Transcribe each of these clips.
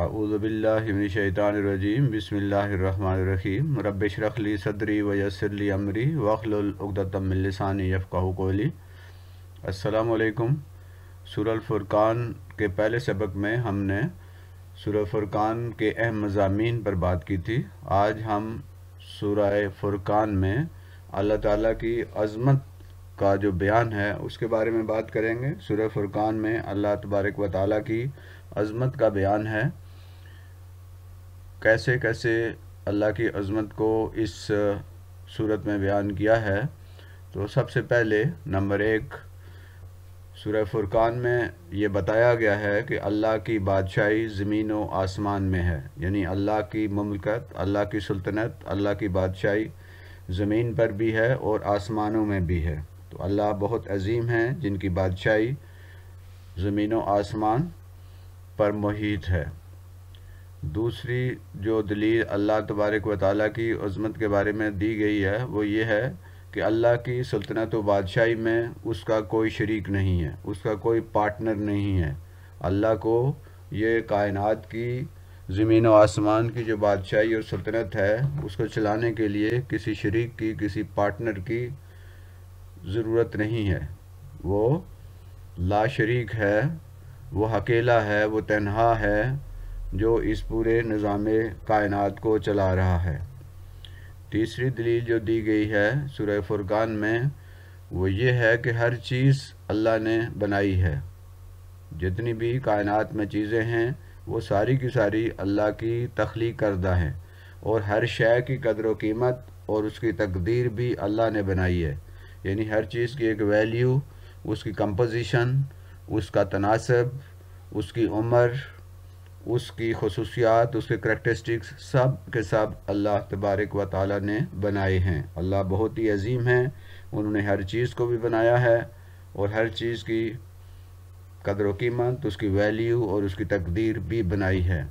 अऊज़बिल्लिमिनशैतानरजीम बसमीम रबरखली सदरी वसरली अमरी वखलतमिलसानी यफ़ाहू कोली असलकम सुरलफ़ुरक़ान के पहले सबक में हमने सुरफ़ुरक़ान के अहम मजामी पर बात की थी आज हम सुरह फ़ुरक़ान में अल्लाह ताला की अज़मत का जो बयान है उसके बारे में बात करेंगे सुरह फ़ुरक़ान में अल्लाह तबारक व ताली की अज़मत का बयान है कैसे कैसे अल्लाह की अज़मत को इस सूरत में बयान किया है तो सबसे पहले नंबर एक सूर्य फुरकान में ये बताया गया है कि अल्लाह की बादशाही ज़मीन व आसमान में है यानी अल्लाह की ममलकत अल्लाह की सुल्तनत अल्लाह की बादशाही ज़मीन पर भी है और आसमानों में भी है तो अल्लाह बहुत अजीम हैं जिनकी बादशाही ज़मीन व आसमान पर मुहित है दूसरी जो दलील अल्लाह तबारक व की अज़मत के बारे में दी गई है वो ये है कि अल्लाह की सल्तनत व बादशाही में उसका कोई शरीक नहीं है उसका कोई पार्टनर नहीं है अल्लाह को ये कायनात की ज़मीन व आसमान की जो बादशाही और सल्तनत है उसको चलाने के लिए किसी शरीक की किसी पार्टनर की ज़रूरत नहीं है वो ला शरीक है वो अकेला है वो तनहा है जो इस पूरे निज़ाम कायनात को चला रहा है तीसरी दलील जो दी गई है सुरह फुरकान में वो ये है कि हर चीज़ अल्लाह ने बनाई है जितनी भी कायनात में चीज़ें हैं वो सारी की सारी अल्लाह की तख्लीक करदा हैं और हर शय की कदर व कीमत और उसकी तकदीर भी अल्लाह ने बनाई है यानी हर चीज़ की एक वैल्यू उसकी कंपोजिशन उसका तनासब उसकी उम्र उसकी खसूसियात उसके करेक्टरिस्टिक्स सब के सब अल्लाह तबारक व ताली ने बनाए हैं अल्लाह बहुत ही अजीम है उन्होंने हर चीज़ को भी बनाया है और हर चीज़ की कदर व कीमत उसकी वैल्यू और उसकी तकदीर भी बनाई है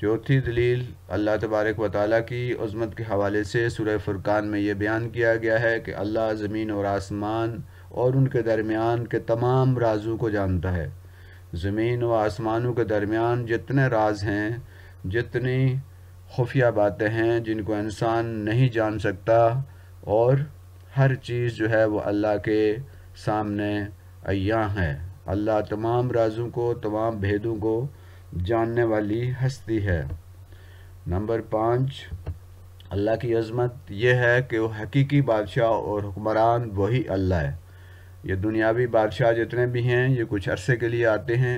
चौथी दलील अल्लाह तबारक व ताली की उजमत के हवाले से सुरह फुरकान में यह बयान किया गया है कि अल्लाह ज़मीन और आसमान और उनके दरमियान के तमाम राजू को जानता है ज़मीन व आसमानों के दरमियान जितने राज हैं जितनी खुफिया बातें हैं जिनको इंसान नहीं जान सकता और हर चीज़ जो है वो अल्लाह के सामने अया है अल्लाह तमाम राजों को तमाम भेदों को जानने वाली हस्ती है नंबर पाँच अल्लाह की अजमत यह है कि वह हकीकी बादशाह और हुक्मरान वही अल्लाह है ये दुनियावी बादशाह जितने भी हैं ये कुछ अरसे के लिए आते हैं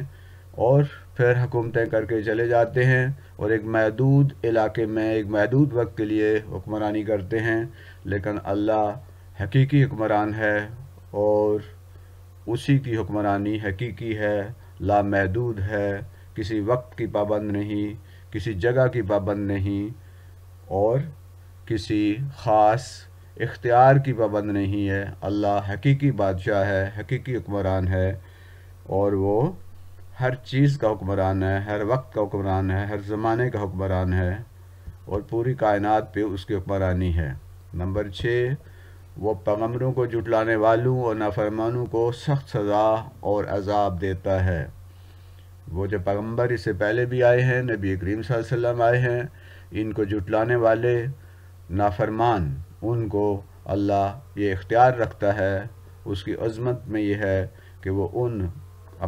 और फिर हुकूमतें करके चले जाते हैं और एक महदूद इलाके में एक महदूद वक्त के लिए हुक्मरानी करते हैं लेकिन अल्लाह हकीकी हुक्मरान है और उसी की हुक्मरानी हकीकी है लामहदूद है किसी वक्त की पाबंद नहीं किसी जगह की पाबंद नहीं और किसी ख़ास इख्तियार की पाबंद नहीं है अल्लाह हकीकी बादशाह है हकीकी हुक्मरान है और वो हर चीज़ का हुक्मरान है हर वक्त का हुक्मरान है हर ज़माने का हुक्मरान है और पूरी कायनात पे उसकी हुक्मरानी है नंबर छः वो पैगम्बरों को जुटलाने वालों और नाफरमानों को सख्त सज़ा और अजाब देता है वो जो पैगम्बर इससे पहले भी आए हैं नबी करीम वसल्लम आए हैं इनको जुटलाने वाले नाफरमान उनको अल्लाह ये इख्तियार रखता है उसकी अजमत में यह है कि वो उन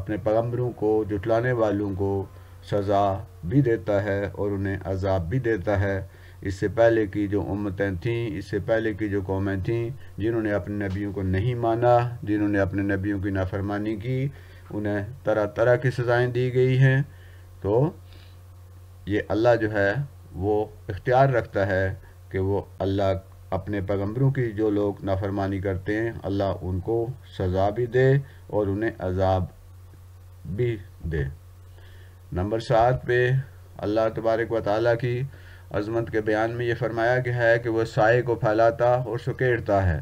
अपने पैगम्बरों को जुटलाने वालों को सज़ा भी देता है और उन्हें अजाब भी देता है इससे पहले की जो उम्मतें थीं इससे पहले की जो कौमें थीं जिन्होंने अपने नबियों को नहीं माना जिन्होंने अपने नबियों की नाफरमानी की उन्हें तरह तरह की सज़ाएँ दी गई हैं तो ये अल्लाह जो है वो इख्तियार रखता है कि वो अल्लाह अपने पैगम्बरों की जो लोग नाफरमानी करते हैं अल्लाह उनको सज़ा भी दे और उन्हें अजाब भी दे नंबर सात पे अल्लाह तबारक व ताली की अजमत के बयान में ये फरमाया गया है कि वह साय को फैलाता और सकेड़ता है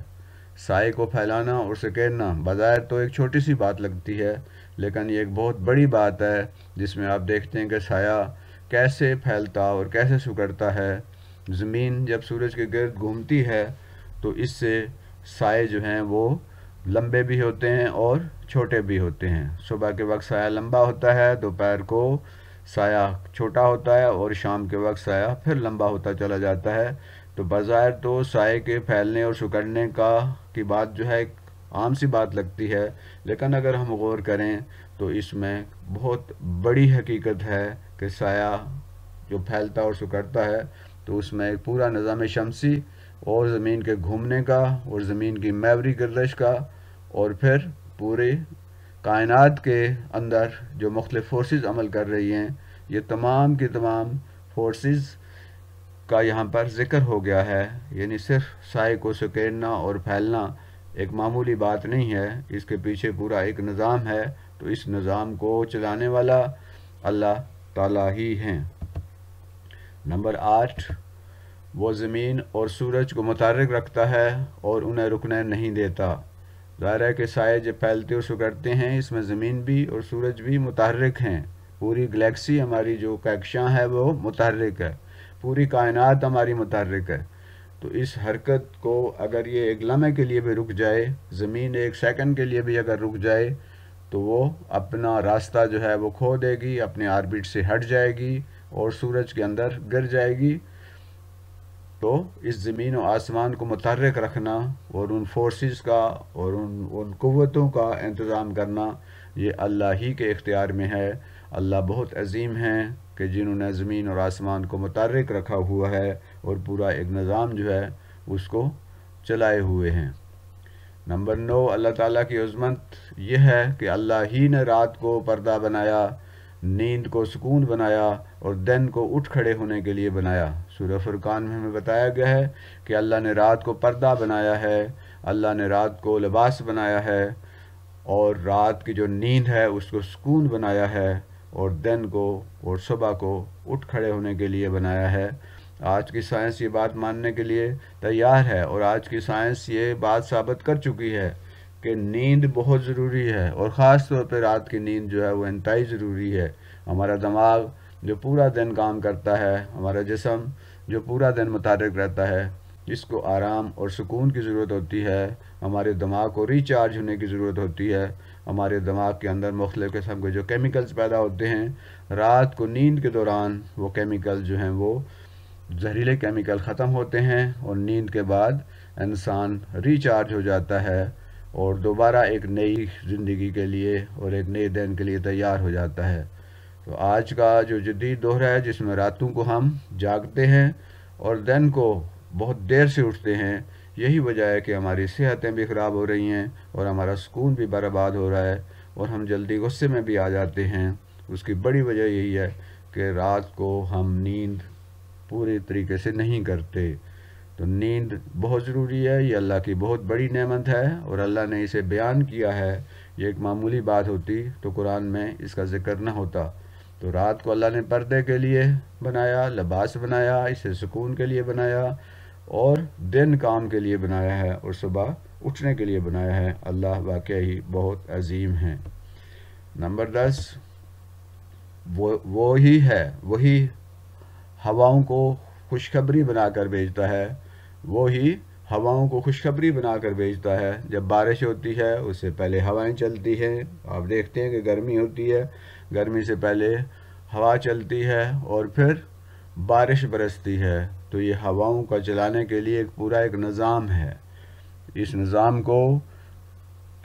साय को फैलाना और सकेड़ना बाज़ाहिर तो एक छोटी सी बात लगती है लेकिन ये एक बहुत बड़ी बात है जिसमें आप देखते हैं कि साया कैसे फैलता और कैसे सुकड़ता है ज़मीन जब सूरज के गर्द घूमती है तो इससे साए जो हैं वो लंबे भी होते हैं और छोटे भी होते हैं सुबह के वक्त साया लंबा होता है दोपहर को साया छोटा होता है और शाम के वक्त साया फिर लंबा होता चला जाता है तो बाज़ार तो साय के फैलने और सुकड़ने का की बात जो है आम सी बात लगती है लेकिन अगर हम गौर करें तो इसमें बहुत बड़ी हकीकत है कि साया जो फैलता और सुकड़ता है तो उसमें एक पूरा निज़ाम शमसी और ज़मीन के घूमने का और ज़मीन की मैवरी गर्दश का और फिर पूरे कायनात के अंदर जो मुख्तलिफ़ फोर्सेस अमल कर रही हैं ये तमाम के तमाम फोर्सेस का यहाँ पर जिक्र हो गया है यानी सिर्फ साय को सकेड़ना और फैलना एक मामूली बात नहीं है इसके पीछे पूरा एक निज़ाम है तो इस निज़ाम को चलाने वाला अल्लाह ताला ही हैं नंबर आठ वो ज़मीन और सूरज को मुतरक रखता है और उन्हें रुकने नहीं देता ज़ाहिर के साय जब फैलते और सुगड़ते हैं इसमें ज़मीन भी और सूरज भी मुतहरक हैं पूरी गलेक्सी हमारी जो कैक्शा है वो मुतहरक है पूरी कायनात हमारी मुतहरक है तो इस हरकत को अगर ये एक लम्हे के लिए भी रुक जाए ज़मीन एक सेकंड के लिए भी अगर रुक जाए तो वो अपना रास्ता जो है वो खो देगी अपने आर्बिट से हट जाएगी और सूरज के अंदर गिर जाएगी तो इस ज़मीन और आसमान को मुतरक रखना और उन फोर्सेस का और उन उन क़वतों का इंतज़ाम करना ये अल्लाह ही के इख्तियार में है अल्लाह बहुत अजीम हैं कि जिन्होंने ज़मीन और आसमान को मुतरक रखा हुआ है और पूरा एक निज़ाम जो है उसको चलाए हुए हैं नंबर नौ अल्लाह ताला की अजमत यह है कि अल्लाह ही ने रात को पर्दा बनाया नींद को सुकून बनाया और दिन को उठ खड़े होने के लिए बनाया सूर्य फुरकान में हमें बताया गया है कि अल्लाह ने रात को पर्दा बनाया है अल्लाह ने रात को लिबास बनाया है और रात की जो नींद है उसको सुकून बनाया है और दिन को और सुबह को उठ खड़े होने के लिए बनाया है आज की साइंस ये बात मानने के लिए तैयार है और आज की साइंस ये बात साबित कर चुकी है कि नींद बहुत ज़रूरी है और ख़ास तौर पर रात की नींद जो है वो इंतई ज़रूरी है हमारा दिमाग जो पूरा दिन काम करता है हमारा जिसम जो पूरा दिन मुतारक रहता है जिसको आराम और सुकून की ज़रूरत होती है हमारे दिमाग को रिचार्ज होने की ज़रूरत होती है हमारे दिमाग के अंदर मुख्तु किस्म के जो केमिकल्स पैदा होते हैं रात को नींद के दौरान वो केमिकल जो हैं वो जहरीले केमिकल ख़त्म होते हैं और नींद के बाद इंसान रिचार्ज हो जाता है और दोबारा एक नई ज़िंदगी के लिए और एक नए दिन के लिए तैयार हो जाता है तो आज का जो जदीद दौर है जिसमें रातों को हम जागते हैं और दिन को बहुत देर से उठते हैं यही वजह है कि हमारी सेहतें भी ख़राब हो रही हैं और हमारा सुकून भी बर्बाद हो रहा है और हम जल्दी गुस्से में भी आ जाते हैं उसकी बड़ी वजह यही है कि रात को हम नींद पूरी तरीके से नहीं करते तो नींद बहुत ज़रूरी है ये अल्लाह की बहुत बड़ी नेमत है और अल्लाह ने इसे बयान किया है ये एक मामूली बात होती तो कुरान में इसका ज़िक्र ना होता तो रात को अल्लाह ने पर्दे के लिए बनाया लबास बनाया इसे सुकून के लिए बनाया और दिन काम के लिए बनाया है और सुबह उठने के लिए बनाया है अल्लाह वाकई ही बहुत अजीम है नंबर दस वो वो ही है वही हवाओं को खुशखबरी बनाकर भेजता है वो ही हवाओं को खुशखबरी बनाकर भेजता है जब बारिश होती है उससे पहले हवाएं चलती हैं आप देखते हैं कि गर्मी होती है गर्मी से पहले हवा चलती है और फिर बारिश बरसती है तो ये हवाओं का चलाने के लिए एक पूरा एक निज़ाम है इस निज़ाम को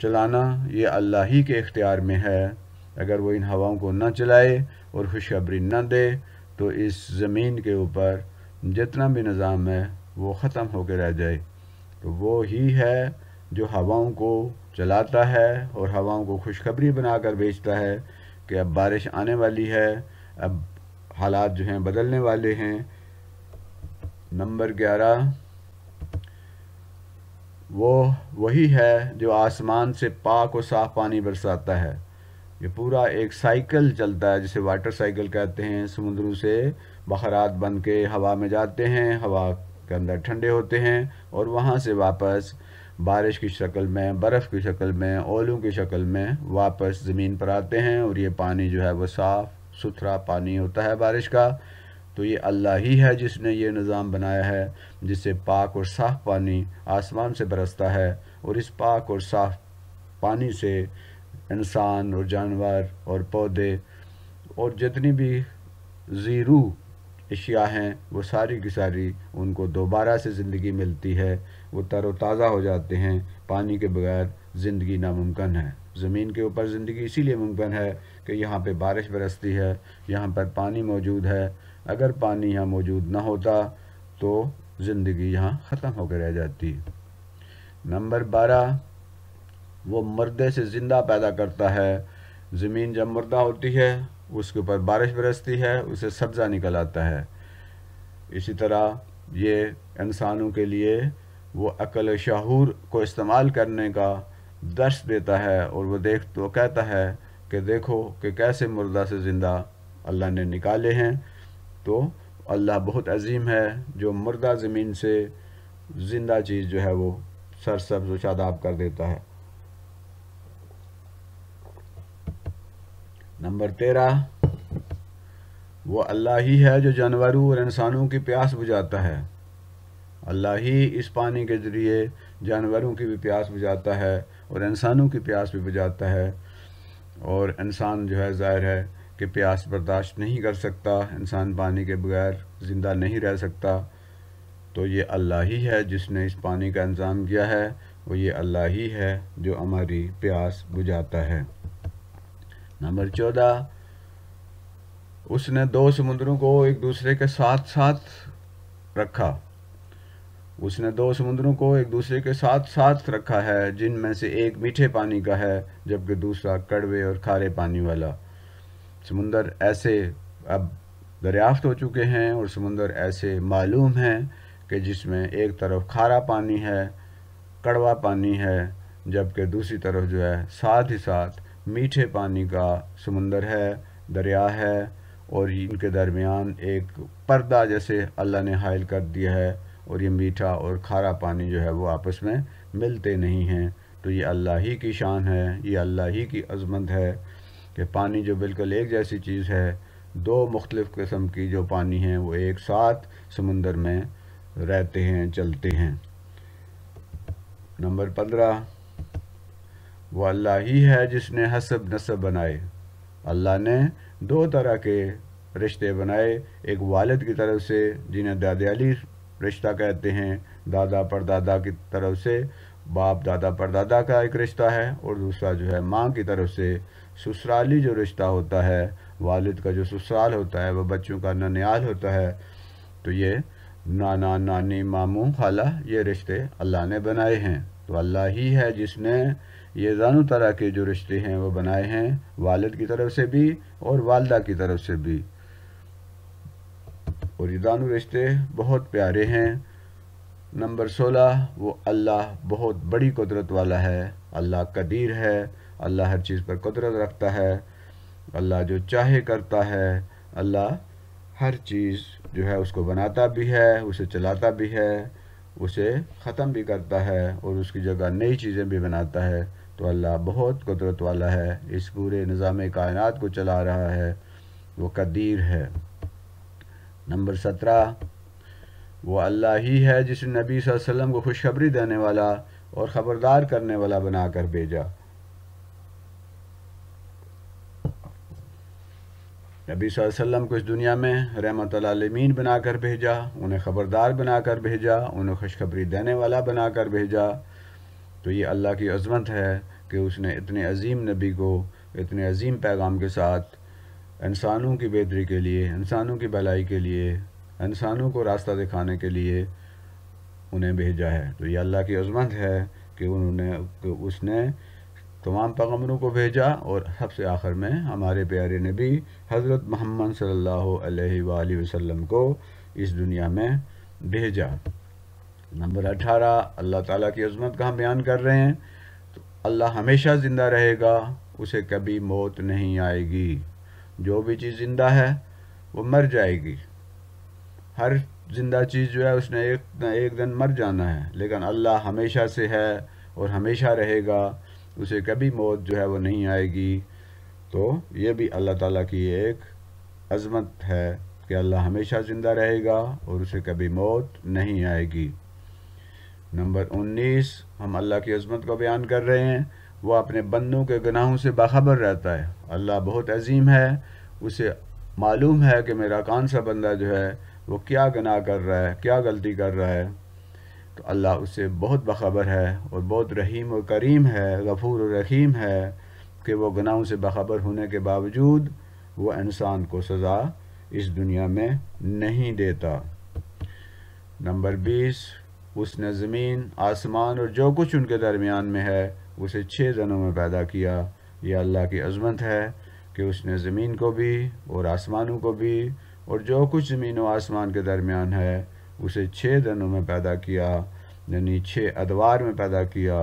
चलाना ये अल्लाह ही के इख्तियार में है अगर वो इन हवाओं को ना चलाए और खुशखबरी ना दे तो इस ज़मीन के ऊपर जितना भी निज़ाम है वो ख़त्म होकर रह जाए तो वो ही है जो हवाओं को चलाता है और हवाओं को खुशखबरी बनाकर बेचता है कि अब बारिश आने वाली है अब हालात जो हैं बदलने वाले हैं नंबर ग्यारह वो वही है जो आसमान से पाक और साफ पानी बरसाता है ये पूरा एक साइकिल चलता है जिसे वाटर साइकिल कहते हैं समुद्रों से बखरात बन के हवा में जाते हैं हवा के अंदर ठंडे होते हैं और वहाँ से वापस बारिश की शक्ल में बर्फ़ की शक्ल में ओलों की शक्ल में वापस ज़मीन पर आते हैं और ये पानी जो है वो साफ़ सुथरा पानी होता है बारिश का तो ये अल्लाह ही है जिसने ये निज़ाम बनाया है जिससे पाक और साफ़ पानी आसमान से बरसता है और इस पाक और साफ़ पानी से इंसान और जानवर और पौधे और जितनी भी ज़ीरू अशिया हैं वो सारी की सारी उनको दोबारा से ज़िंदगी मिलती है वो तरोताज़ा हो जाते हैं पानी के बगैर ज़िंदगी नामुमकिन है ज़मीन के ऊपर ज़िंदगी इसीलिए मुमकिन है कि यहाँ पे बारिश बरसती है यहाँ पर पानी मौजूद है अगर पानी यहाँ मौजूद ना होता तो ज़िंदगी यहाँ ख़त्म होकर रह जाती नंबर बारह वो मुर्दे से ज़िंदा पैदा करता है ज़मीन जब मुर्दा होती है उसके ऊपर बारिश बरसती है उसे सब्ज़ा निकल आता है इसी तरह ये इंसानों के लिए वो अकल शहूर को इस्तेमाल करने का दर्श देता है और वो देख तो कहता है कि देखो कि कैसे मुर्दा से ज़िंदा अल्लाह ने निकाले हैं तो अल्लाह बहुत अजीम है जो मुर्दा ज़मीन से ज़िंदा चीज़ जो है वो सरसब्ज शादाब कर देता है नंबर तेरह वो अल्लाह ही है जो जानवरों और इंसानों की प्यास बुझाता है अल्लाह ही इस पानी के ज़रिए जानवरों की भी प्यास बुझाता है और इंसानों की प्यास भी बुझाता है और इंसान जो है ज़ाहिर है कि प्यास बर्दाश्त नहीं कर सकता इंसान पानी के बगैर ज़िंदा नहीं रह सकता तो ये अल्लाह ही है जिसने इस पानी का इंतज़ाम किया है वो ये अल्लाह ही है जो हमारी प्यास बुझाता है नंबर चौदह उसने दो समुद्रों को एक दूसरे के साथ साथ रखा उसने दो समुद्रों को एक दूसरे के साथ साथ रखा है जिनमें से एक मीठे पानी का है जबकि दूसरा कड़वे और खारे पानी वाला समुंदर ऐसे अब दरियाफ्त हो चुके हैं और समुंदर ऐसे मालूम हैं कि जिसमें एक तरफ खारा पानी है कड़वा पानी है जबकि दूसरी तरफ जो है साथ ही साथ मीठे पानी का समुंदर है दरिया है और इनके दरमियान एक पर्दा जैसे अल्लाह ने हायल कर दिया है और ये मीठा और खारा पानी जो है वो आपस में मिलते नहीं हैं तो ये अल्लाह ही की शान है ये अल्लाह ही की अजमत है कि पानी जो बिल्कुल एक जैसी चीज़ है दो मुख्तलिफ़ किस्म की जो पानी हैं वो एक साथ समंदर में रहते हैं चलते हैं नंबर पंद्रह वो अल्लाह ही है जिसने हसब नसब बनाए अल्लाह ने दो तरह के रिश्ते बनाए एक वालद की तरफ से जिन्हें दादयाली रिश्ता कहते हैं दादा परदादा की तरफ से बाप दादा परदादा का एक रिश्ता है और दूसरा जो है माँ की तरफ से ससुराली जो रिश्ता होता है वालिद का जो ससुराल होता है वह बच्चों का ननियाल होता है तो ये नाना नानी मामू खाला ये रिश्ते अल्लाह ने बनाए हैं तो अल्लाह ही है जिसने ये दोनों तरह के जो रिश्ते हैं वो बनाए हैं वालद की तरफ से भी और वालदा की तरफ से भी और ये दोनों रिश्ते बहुत प्यारे हैं नंबर सोलह वो अल्लाह बहुत बड़ी कुदरत वाला है अल्लाह कदीर है अल्लाह हर चीज़ पर कुदरत रखता है अल्लाह जो चाहे करता है अल्लाह हर चीज़ जो है उसको बनाता भी है उसे चलाता भी है उसे ख़त्म भी करता है और उसकी जगह नई चीज़ें भी बनाता है तो अल्लाह बहुत कुदरत वाला है इस पूरे निज़ाम कायनात को चला रहा है वो कदीर है नंबर सत्रह वो अल्लाह ही है जिसने नबी वसल्लम को खुशखबरी देने वाला और ख़बरदार करने वाला बनाकर भेजा नबी वसल्लम को इस दुनिया में रहमत आलमीन बनाकर भेजा उन्हें ख़बरदार बनाकर भेजा उन्हें खुशखबरी देने वाला बनाकर भेजा तो ये अल्लाह की अजमत है कि उसने इतने अजीम नबी को इतने अजीम पैगाम के साथ इंसानों की बेहतरी के लिए इंसानों की भलाई के लिए इंसानों को रास्ता दिखाने के लिए उन्हें भेजा है तो ये अल्लाह की अजमत है कि उन्होंने उसने तमाम पैगमरों को भेजा और सबसे आखिर में हमारे प्यारे नबी हज़रत मोहम्मद सल्ला वसम को इस दुनिया में भेजा नंबर अठारह अल्लाह ताला की अजमत का हम बयान कर रहे हैं तो अल्लाह हमेशा ज़िंदा रहेगा उसे कभी मौत नहीं आएगी जो भी चीज़ ज़िंदा है वो मर जाएगी हर ज़िंदा चीज़ जो है उसने एक न एक दिन मर जाना है लेकिन अल्लाह हमेशा से है और हमेशा रहेगा उसे कभी मौत जो है वो नहीं आएगी तो ये भी अल्लाह ताला की एक अजमत है कि अल्लाह हमेशा ज़िंदा रहेगा और उसे कभी मौत नहीं आएगी नंबर 19 हम अल्लाह की अजमत को बयान कर रहे हैं वह अपने बंदों के गुनाहों से बाखबर रहता है अल्लाह बहुत अजीम है उसे मालूम है कि मेरा कौन सा बंदा जो है वो क्या गनाह कर रहा है क्या गलती कर रहा है तो अल्लाह उससे बहुत बखबर है और बहुत रहीम और करीम है गफूर और रहीम है कि वो गुनाहों से बखबर होने के बावजूद वो इंसान को सज़ा इस दुनिया में नहीं देता नंबर बीस उसने ज़मीन आसमान और जो कुछ उनके दरमियान में है उसे छः दिनों में पैदा किया यह अल्लाह की अजमत है कि उसने ज़मीन को भी और आसमानों को भी और जो कुछ ज़मीन व आसमान के दरमियान है उसे छः दिनों में पैदा किया यानी छः अदवार में पैदा किया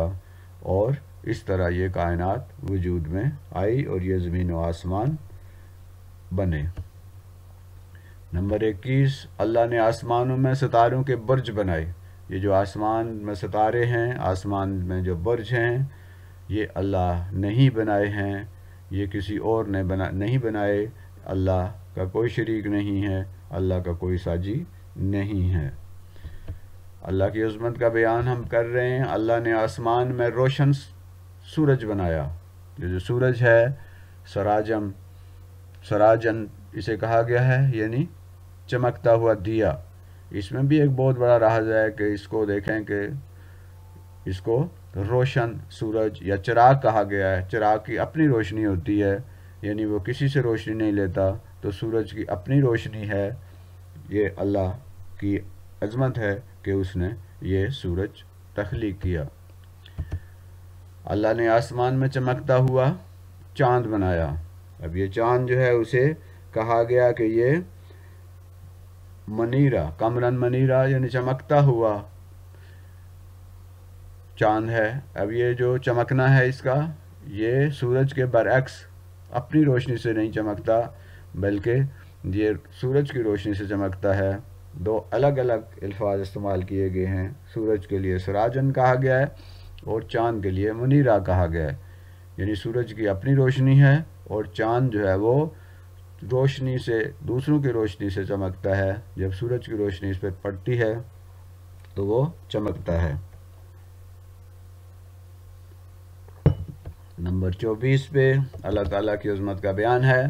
और इस तरह ये कायनात वजूद में आई और ये ज़मीन व आसमान बने नंबर इक्कीस अल्लाह ने आसमानों में सितारों के बर्ज बनाए ये जो आसमान में सितारे हैं आसमान में जो बर्ज हैं ये अल्लाह नहीं बनाए हैं ये किसी और ने बना नहीं बनाए अल्लाह का कोई शरीक नहीं है अल्लाह का कोई साजी नहीं है अल्लाह की उजमत का बयान हम कर रहे हैं अल्लाह ने आसमान में रोशन सूरज बनाया ये जो सूरज है सराजम सराजन इसे कहा गया है यानी चमकता हुआ दिया इसमें भी एक बहुत बड़ा राज है कि इसको देखें कि इसको रोशन सूरज या चिराग कहा गया है चिराग की अपनी रोशनी होती है यानी वो किसी से रोशनी नहीं लेता तो सूरज की अपनी रोशनी है ये अल्लाह की अजमत है कि उसने ये सूरज तख्लीक किया अल्लाह ने आसमान में चमकता हुआ चांद बनाया अब ये चांद जो है उसे कहा गया कि ये मनीरा कमरन मनीरा यानी चमकता हुआ चांद है अब ये जो चमकना है इसका ये सूरज के बरक्स अपनी रोशनी से नहीं चमकता बल्कि ये सूरज की रोशनी से चमकता है दो अलग अलग अल्फाज इस्तेमाल किए गए हैं सूरज के लिए सराजन कहा गया है और चांद के लिए मुनीरा कहा गया है यानी सूरज की अपनी रोशनी है और चांद जो है वो रोशनी से दूसरों की रोशनी से चमकता है जब सूरज की रोशनी इस पर पड़ती है तो वो चमकता है नंबर चौबीस पे अल्लाह ताला की अजमत का बयान है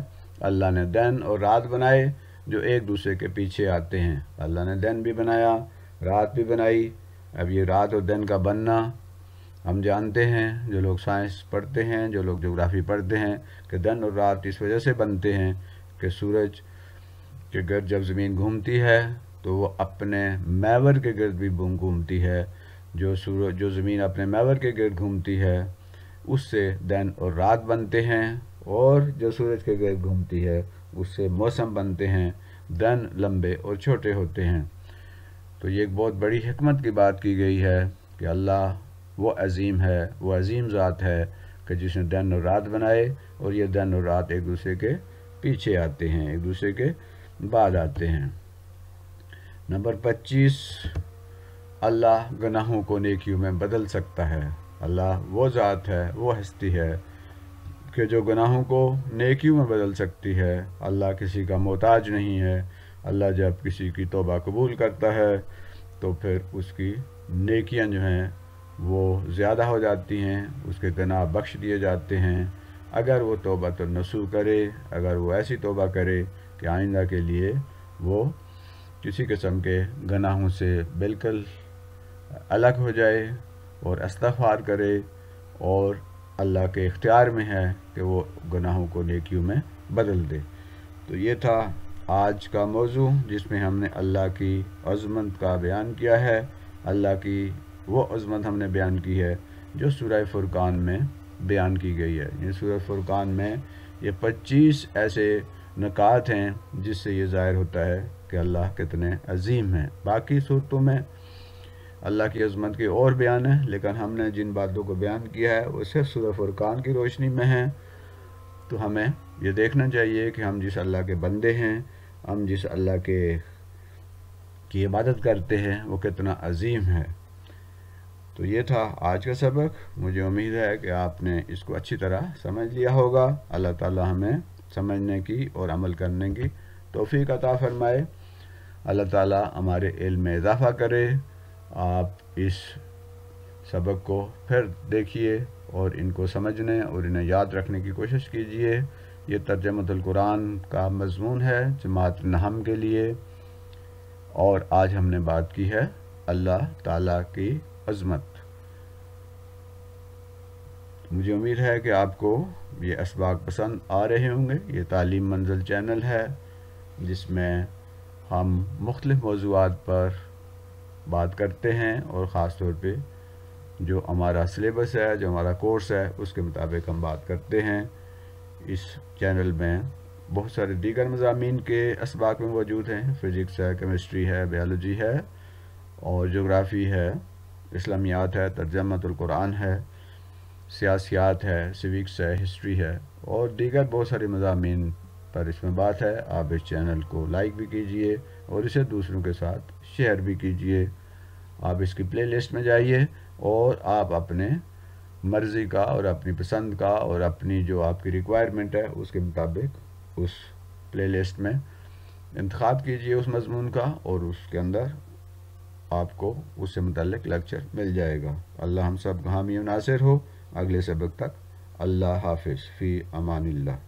अल्लाह ने दिन और रात बनाए जो एक दूसरे के पीछे आते हैं अल्लाह ने दिन भी बनाया रात भी बनाई अब ये रात और दिन का बनना हम जानते हैं जो लोग साइंस पढ़ते हैं जो लोग जोग्राफ़ी पढ़ते हैं कि दिन और रात इस वजह से बनते हैं कि सूरज के गर्द जब ज़मीन घूमती है तो वो अपने मैवर के गर्द भी घूमती है जो सूरज जो ज़मीन अपने मैवर के गर्द घूमती है उससे दिन और रात बनते हैं और जो सूरज के गर्द घूमती है उससे मौसम बनते हैं दिन लंबे और छोटे होते हैं तो ये एक बहुत बड़ी हमत की बात की गई है कि अल्लाह वो अजीम है वो अजीम ज़ात है कि जिसने दिन और रात बनाए और ये दिन और रात एक दूसरे के पीछे आते हैं एक दूसरे के बाद आते हैं नंबर पच्चीस अल्लाह गनाहों को नेकियों में बदल सकता है अल्लाह वो ज़ात है वो हस्ती है कि जो गनाहों को नेकियों में बदल सकती है अल्लाह किसी का मोहताज नहीं है अल्लाह जब किसी की तोबा कबूल करता है तो फिर उसकी नेकियां जो हैं वो ज़्यादा हो जाती हैं उसके गनाह बख्श दिए जाते हैं अगर वो तोबा तो नसू करे अगर वो ऐसी तोबा करे कि आइंदा के लिए वो किसी किस्म के गनाहों से बिल्कुल अलग हो जाए और अस्तफ़ार करे और अल्लाह के इख्तियार में है कि वो गनाहों को नेकियों में बदल दे तो ये था आज का मौजू जिसमें हमने अल्लाह की अजमत का बयान किया है अल्लाह की वो अजमत हमने बयान की है जो सूर्य फुरकान में बयान की गई है ये सूर्य फुरकान में ये 25 ऐसे नक़ात हैं जिससे ये ज़ाहिर होता है कि अल्लाह कितने अजीम हैं बाकी सूरतों में अल्लाह की अजमत के और बयान हैं लेकिन हमने जिन बातों को बयान किया है वो सिर्फ सूर्य फुरकान की रोशनी में है तो हमें ये देखना चाहिए कि हम जिस अल्लाह के बंदे हैं हम जिस अल्लाह के की इबादत करते हैं वो कितना अजीम है तो ये था आज का सबक मुझे उम्मीद है कि आपने इसको अच्छी तरह समझ लिया होगा अल्लाह ताला हमें समझने की और अमल करने की तोफ़ी अता फ़रमाए अल्लाह ताला हमारे इल्म में इजाफ़ा करे आप इस सबक को फिर देखिए और इनको समझने और इन्हें याद रखने की कोशिश कीजिए ये तर्जमतुल्कुरान का मजमून है जमात नहम के लिए और आज हमने बात की है अल्लाह ताला की अजमत मुझे उम्मीद है कि आपको ये इसबाक पसंद आ रहे होंगे ये तालीम मंजिल चैनल है जिसमें हम मुख्तलिफ़ मौजूद पर बात करते हैं और ख़ास तौर पर जो हमारा सिलेबस है जो हमारा कोर्स है उसके मुताबिक हम बात करते हैं इस चैनल में बहुत सारे दीगर मजामी के इसबाक में मौजूद हैं फिज़िक्स है केमिस्ट्री है बायोलॉजी है और जोग्राफ़ी है इस्लामियात है तर्जमातुल्कुरान है सियासियात है सिविक्स है हिस्ट्री है और दीगर बहुत सारे मजामी पर इसमें बात है आप इस चैनल को लाइक भी कीजिए और इसे दूसरों के साथ शेयर भी कीजिए आप इसकी प्लेलिस्ट में जाइए और आप अपने मर्ज़ी का और अपनी पसंद का और अपनी जो आपकी रिक्वायरमेंट है उसके मुताबिक उस प्लेलिस्ट में इंतखब कीजिए उस मजमून का और उसके अंदर आपको उससे मुतलक लेक्चर मिल जाएगा अल्लाह हम सब हामी नासिर हो अगले सबक तक अल्लाह हाफिज़ फ़ी अमानिल्ला